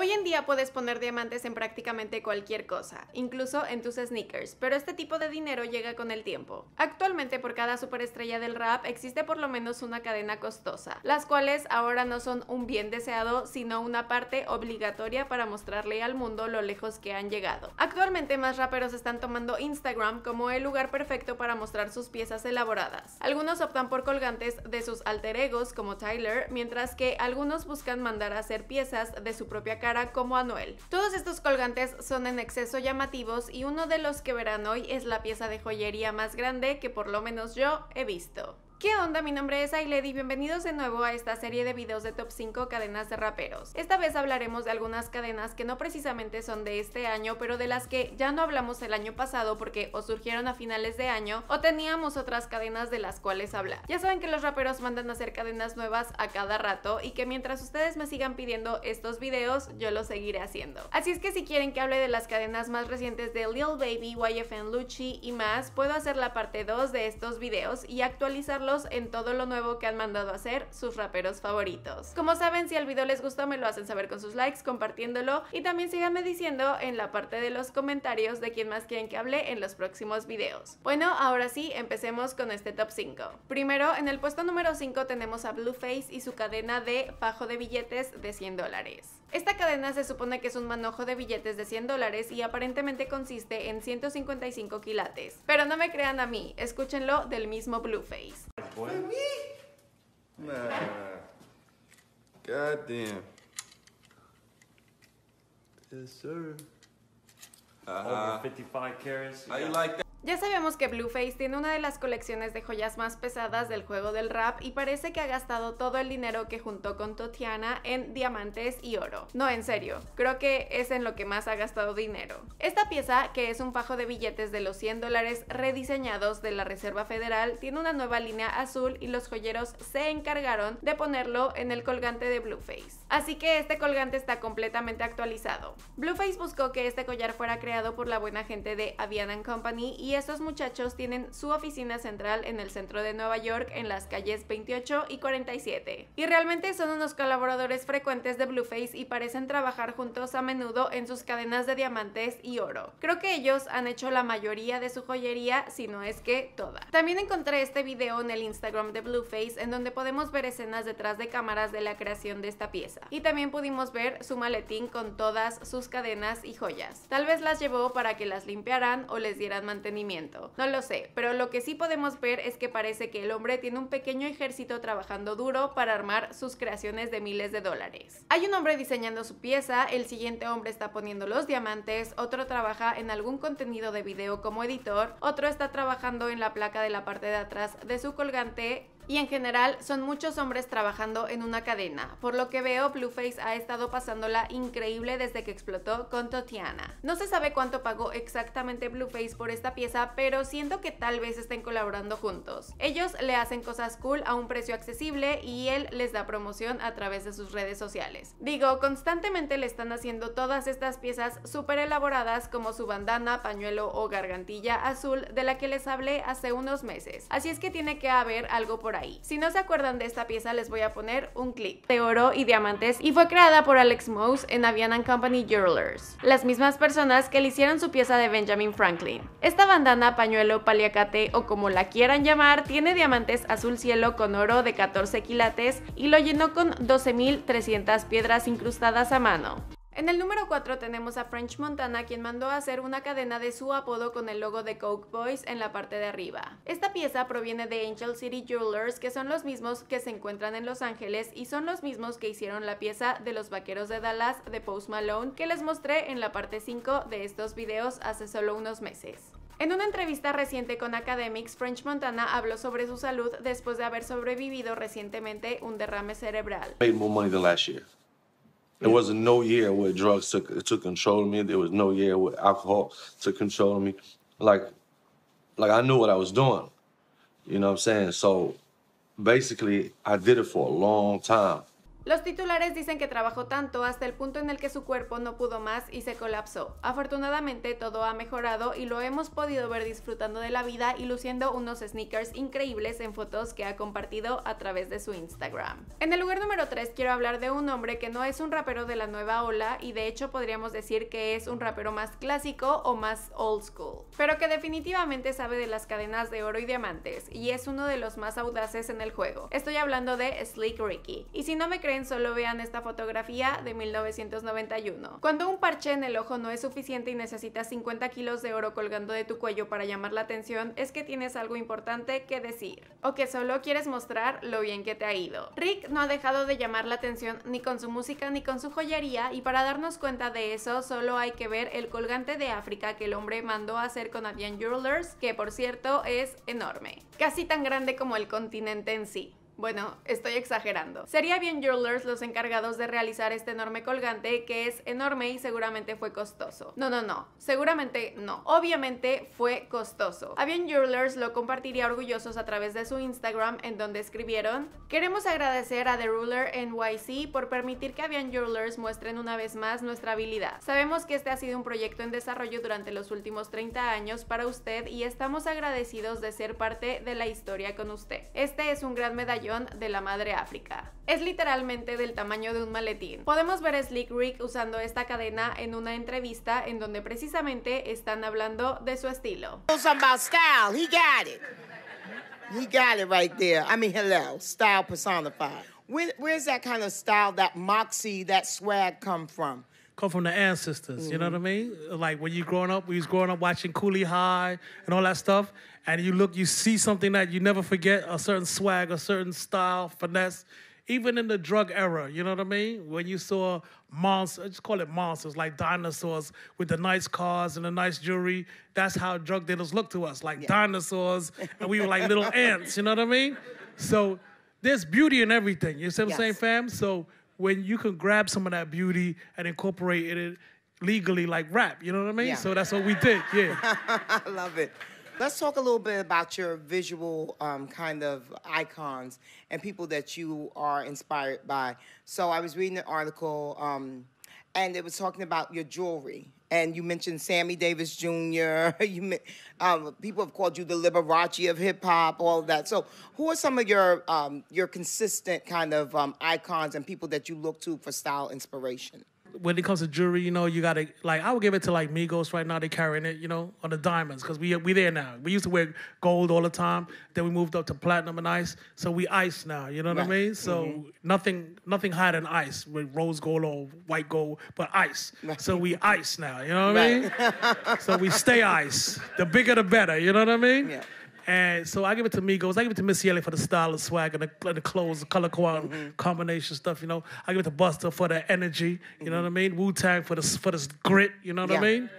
Hoy en día puedes poner diamantes en prácticamente cualquier cosa, incluso en tus sneakers, pero este tipo de dinero llega con el tiempo. Actualmente por cada superestrella del rap existe por lo menos una cadena costosa, las cuales ahora no son un bien deseado, sino una parte obligatoria para mostrarle al mundo lo lejos que han llegado. Actualmente más raperos están tomando Instagram como el lugar perfecto para mostrar sus piezas elaboradas. Algunos optan por colgantes de sus alter egos como Tyler, mientras que algunos buscan mandar a hacer piezas de su propia cara como Anuel. Todos estos colgantes son en exceso llamativos y uno de los que verán hoy es la pieza de joyería más grande que por lo menos yo he visto. ¿Qué onda? Mi nombre es Ailedy, y bienvenidos de nuevo a esta serie de videos de top 5 cadenas de raperos. Esta vez hablaremos de algunas cadenas que no precisamente son de este año, pero de las que ya no hablamos el año pasado porque o surgieron a finales de año o teníamos otras cadenas de las cuales hablar. Ya saben que los raperos mandan a hacer cadenas nuevas a cada rato y que mientras ustedes me sigan pidiendo estos videos, yo los seguiré haciendo. Así es que si quieren que hable de las cadenas más recientes de Lil Baby, YFN Lucci y más, puedo hacer la parte 2 de estos videos y actualizarlo en todo lo nuevo que han mandado a hacer sus raperos favoritos. Como saben, si el video les gustó, me lo hacen saber con sus likes, compartiéndolo y también síganme diciendo en la parte de los comentarios de quién más quieren que hable en los próximos videos. Bueno, ahora sí, empecemos con este top 5. Primero, en el puesto número 5 tenemos a Blueface y su cadena de fajo de billetes de 100 dólares. Esta cadena se supone que es un manojo de billetes de 100 dólares y aparentemente consiste en 155 quilates. Pero no me crean a mí, escúchenlo del mismo Blueface. boy. For me? Nah. God damn. Yes, sir. Uh -huh. Over 55 carats. How you like that? Ya sabemos que Blueface tiene una de las colecciones de joyas más pesadas del juego del rap y parece que ha gastado todo el dinero que juntó con Totiana en diamantes y oro. No, en serio, creo que es en lo que más ha gastado dinero. Esta pieza, que es un fajo de billetes de los 100 dólares rediseñados de la Reserva Federal, tiene una nueva línea azul y los joyeros se encargaron de ponerlo en el colgante de Blueface. Así que este colgante está completamente actualizado. Blueface buscó que este collar fuera creado por la buena gente de Avian Company y estos muchachos tienen su oficina central en el centro de Nueva York en las calles 28 y 47. Y realmente son unos colaboradores frecuentes de Blueface y parecen trabajar juntos a menudo en sus cadenas de diamantes y oro. Creo que ellos han hecho la mayoría de su joyería, si no es que toda. También encontré este video en el Instagram de Blueface en donde podemos ver escenas detrás de cámaras de la creación de esta pieza. Y también pudimos ver su maletín con todas sus cadenas y joyas. Tal vez las llevó para que las limpiaran o les dieran mantenimiento no lo sé, pero lo que sí podemos ver es que parece que el hombre tiene un pequeño ejército trabajando duro para armar sus creaciones de miles de dólares. Hay un hombre diseñando su pieza, el siguiente hombre está poniendo los diamantes, otro trabaja en algún contenido de video como editor, otro está trabajando en la placa de la parte de atrás de su colgante y en general son muchos hombres trabajando en una cadena. Por lo que veo, Blueface ha estado pasándola increíble desde que explotó con Totiana. No se sabe cuánto pagó exactamente Blueface por esta pieza, pero siento que tal vez estén colaborando juntos. Ellos le hacen cosas cool a un precio accesible y él les da promoción a través de sus redes sociales. Digo, constantemente le están haciendo todas estas piezas súper elaboradas como su bandana, pañuelo o gargantilla azul de la que les hablé hace unos meses. Así es que tiene que haber algo por si no se acuerdan de esta pieza, les voy a poner un clip de oro y diamantes y fue creada por Alex Mose en Avian Company Jewelers, las mismas personas que le hicieron su pieza de Benjamin Franklin. Esta bandana, pañuelo, paliacate o como la quieran llamar, tiene diamantes azul cielo con oro de 14 quilates y lo llenó con 12.300 piedras incrustadas a mano. En el número 4 tenemos a French Montana, quien mandó a hacer una cadena de su apodo con el logo de Coke Boys en la parte de arriba. Esta pieza proviene de Angel City Jewelers, que son los mismos que se encuentran en Los Ángeles y son los mismos que hicieron la pieza de los Vaqueros de Dallas de Post Malone, que les mostré en la parte 5 de estos videos hace solo unos meses. En una entrevista reciente con Academics, French Montana habló sobre su salud después de haber sobrevivido recientemente un derrame cerebral. It was no year where drugs took took control of me. There was no year where alcohol took control of me. Like, like I knew what I was doing. You know what I'm saying? So basically I did it for a long time. Los titulares dicen que trabajó tanto hasta el punto en el que su cuerpo no pudo más y se colapsó. Afortunadamente todo ha mejorado y lo hemos podido ver disfrutando de la vida y luciendo unos sneakers increíbles en fotos que ha compartido a través de su Instagram. En el lugar número 3 quiero hablar de un hombre que no es un rapero de la nueva ola y de hecho podríamos decir que es un rapero más clásico o más old school, pero que definitivamente sabe de las cadenas de oro y diamantes y es uno de los más audaces en el juego. Estoy hablando de Slick Ricky. Y si no me solo vean esta fotografía de 1991. Cuando un parche en el ojo no es suficiente y necesitas 50 kilos de oro colgando de tu cuello para llamar la atención, es que tienes algo importante que decir, o que solo quieres mostrar lo bien que te ha ido. Rick no ha dejado de llamar la atención ni con su música ni con su joyería, y para darnos cuenta de eso, solo hay que ver el colgante de África que el hombre mandó a hacer con Adrian Jewelers, que por cierto es enorme, casi tan grande como el continente en sí. Bueno, estoy exagerando. Sería bien Jewelers los encargados de realizar este enorme colgante que es enorme y seguramente fue costoso. No, no, no. Seguramente no. Obviamente fue costoso. Avian Jewelers lo compartiría orgullosos a través de su Instagram en donde escribieron Queremos agradecer a The Ruler NYC por permitir que Avian Jewelers muestren una vez más nuestra habilidad. Sabemos que este ha sido un proyecto en desarrollo durante los últimos 30 años para usted y estamos agradecidos de ser parte de la historia con usted. Este es un gran medallón de la Madre África. Es literalmente del tamaño de un maletín. Podemos ver a Slick Rick usando esta cadena en una entrevista en donde precisamente están hablando de su estilo. He got it right there. I mean, hello, style personified. Where, where's that kind of style, that moxie, that swag come from? Come from the ancestors, you know what I mm-hmm. mean? Like when you growing up, we was growing up watching Coolie High and all that stuff. and you look, you see something that you never forget a certain swag, a certain style, finesse. Even in the drug era, you know what I mean? When you saw monsters, just call it monsters, like dinosaurs with the nice cars and the nice jewelry. That's how drug dealers look to us, like yeah. dinosaurs, and we were like little ants, you know what I mean? So there's beauty in everything. You see what I'm saying, fam? So when you can grab some of that beauty and incorporate it legally like rap, you know what I mean? Yeah. So that's what we did, yeah. I love it. Let's talk a little bit about your visual um, kind of icons and people that you are inspired by. So I was reading an article, um, and it was talking about your jewelry. And you mentioned Sammy Davis Jr. you um, people have called you the Liberace of hip hop, all of that. So, who are some of your um, your consistent kind of um, icons and people that you look to for style inspiration? when it comes to jewelry, you know, you gotta like I would give it to like Migos right now. They are carrying it, you know, on the diamonds because we we there now. We used to wear gold all the time. Then we moved up to platinum and ice, so we ice now. You know what right. I mean? So mm-hmm. nothing nothing higher than ice with rose gold or white gold, but ice. Right. So we ice now. You know what I right. mean? so we stay ice. The bigger the better. You know what I mean? Yeah. And so I give it to Migos. I give it to Missy Elliott for the style and swag and the, and the clothes, the color mm-hmm. combination stuff. You know, I give it to Buster for the energy. You mm-hmm. know what I mean? Wu Tang for the for the grit. You know what yeah. I mean?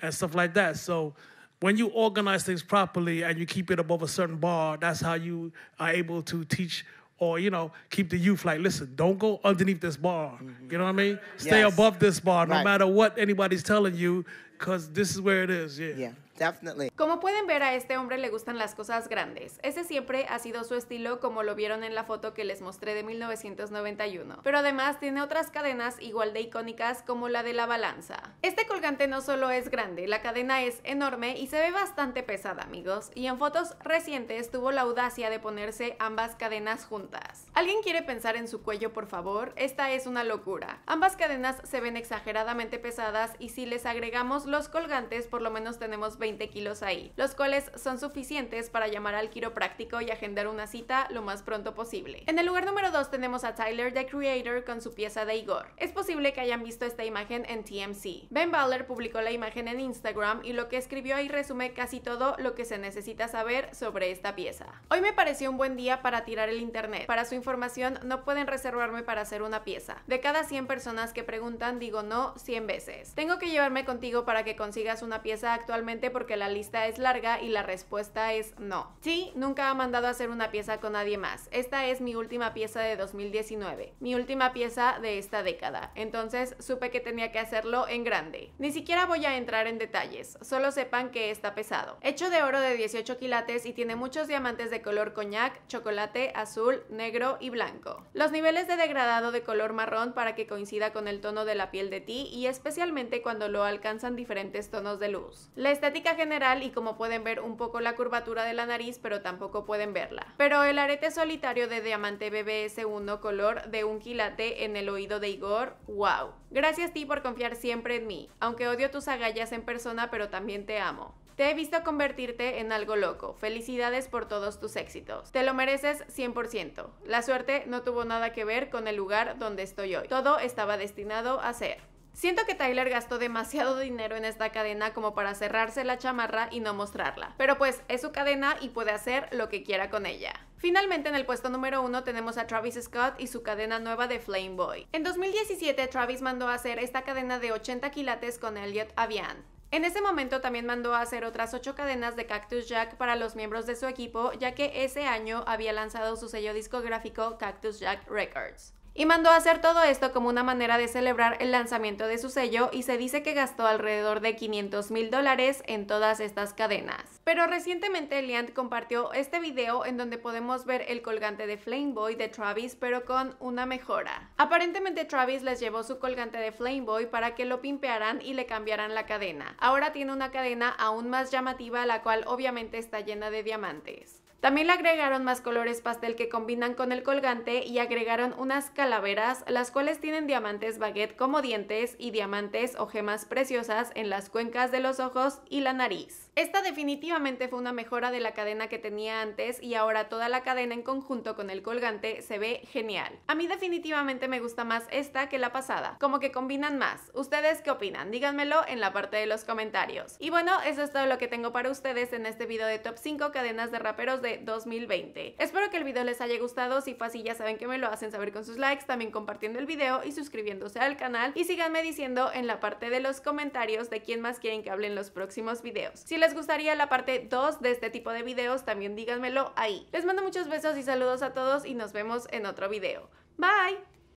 And stuff like that. So when you organize things properly and you keep it above a certain bar, that's how you are able to teach or you know keep the youth like listen don't go underneath this bar mm-hmm. you know what i mean stay yes. above this bar no right. matter what anybody's telling you because this is where it is yeah yeah Definitely. Como pueden ver, a este hombre le gustan las cosas grandes. Ese siempre ha sido su estilo, como lo vieron en la foto que les mostré de 1991. Pero además tiene otras cadenas igual de icónicas como la de la balanza. Este colgante no solo es grande, la cadena es enorme y se ve bastante pesada, amigos. Y en fotos recientes tuvo la audacia de ponerse ambas cadenas juntas. ¿Alguien quiere pensar en su cuello, por favor? Esta es una locura. Ambas cadenas se ven exageradamente pesadas y si les agregamos los colgantes, por lo menos tenemos 20 kilos ahí, los cuales son suficientes para llamar al quiropráctico y agendar una cita lo más pronto posible. En el lugar número 2 tenemos a Tyler the Creator con su pieza de Igor. Es posible que hayan visto esta imagen en TMC. Ben Baller publicó la imagen en Instagram y lo que escribió ahí resume casi todo lo que se necesita saber sobre esta pieza. Hoy me pareció un buen día para tirar el internet. Para su información, no pueden reservarme para hacer una pieza. De cada 100 personas que preguntan, digo no 100 veces. Tengo que llevarme contigo para que consigas una pieza actualmente porque la lista es larga y la respuesta es no. Sí, nunca ha mandado a hacer una pieza con nadie más. Esta es mi última pieza de 2019, mi última pieza de esta década. Entonces supe que tenía que hacerlo en grande. Ni siquiera voy a entrar en detalles, solo sepan que está pesado. Hecho de oro de 18 quilates y tiene muchos diamantes de color coñac, chocolate, azul, negro y blanco. Los niveles de degradado de color marrón para que coincida con el tono de la piel de ti y especialmente cuando lo alcanzan diferentes tonos de luz. La estética general y como pueden ver un poco la curvatura de la nariz, pero tampoco pueden verla. Pero el arete solitario de diamante BBS1 color de un quilate en el oído de Igor, wow. Gracias ti por confiar siempre en mí, aunque odio tus agallas en persona, pero también te amo. Te he visto convertirte en algo loco. Felicidades por todos tus éxitos. Te lo mereces 100%. La suerte no tuvo nada que ver con el lugar donde estoy hoy. Todo estaba destinado a ser. Siento que Tyler gastó demasiado dinero en esta cadena como para cerrarse la chamarra y no mostrarla, pero pues es su cadena y puede hacer lo que quiera con ella. Finalmente en el puesto número 1 tenemos a Travis Scott y su cadena nueva de Flame Boy. En 2017 Travis mandó a hacer esta cadena de 80 quilates con Elliot Avian. En ese momento también mandó a hacer otras 8 cadenas de Cactus Jack para los miembros de su equipo, ya que ese año había lanzado su sello discográfico Cactus Jack Records y mandó a hacer todo esto como una manera de celebrar el lanzamiento de su sello y se dice que gastó alrededor de 500 mil dólares en todas estas cadenas. Pero recientemente Liant compartió este video en donde podemos ver el colgante de Flame Boy de Travis pero con una mejora. Aparentemente Travis les llevó su colgante de Flame Boy para que lo pimpearan y le cambiaran la cadena. Ahora tiene una cadena aún más llamativa la cual obviamente está llena de diamantes. También le agregaron más colores pastel que combinan con el colgante y agregaron unas calaveras, las cuales tienen diamantes baguette como dientes y diamantes o gemas preciosas en las cuencas de los ojos y la nariz. Esta definitivamente fue una mejora de la cadena que tenía antes y ahora toda la cadena en conjunto con el colgante se ve genial. A mí definitivamente me gusta más esta que la pasada, como que combinan más. ¿Ustedes qué opinan? Díganmelo en la parte de los comentarios. Y bueno, eso es todo lo que tengo para ustedes en este video de Top 5 cadenas de raperos de 2020. Espero que el video les haya gustado, si fue así ya saben que me lo hacen saber con sus likes, también compartiendo el video y suscribiéndose al canal y síganme diciendo en la parte de los comentarios de quién más quieren que hable en los próximos videos. Si les gustaría la parte 2 de este tipo de videos, también díganmelo ahí. Les mando muchos besos y saludos a todos y nos vemos en otro video. Bye!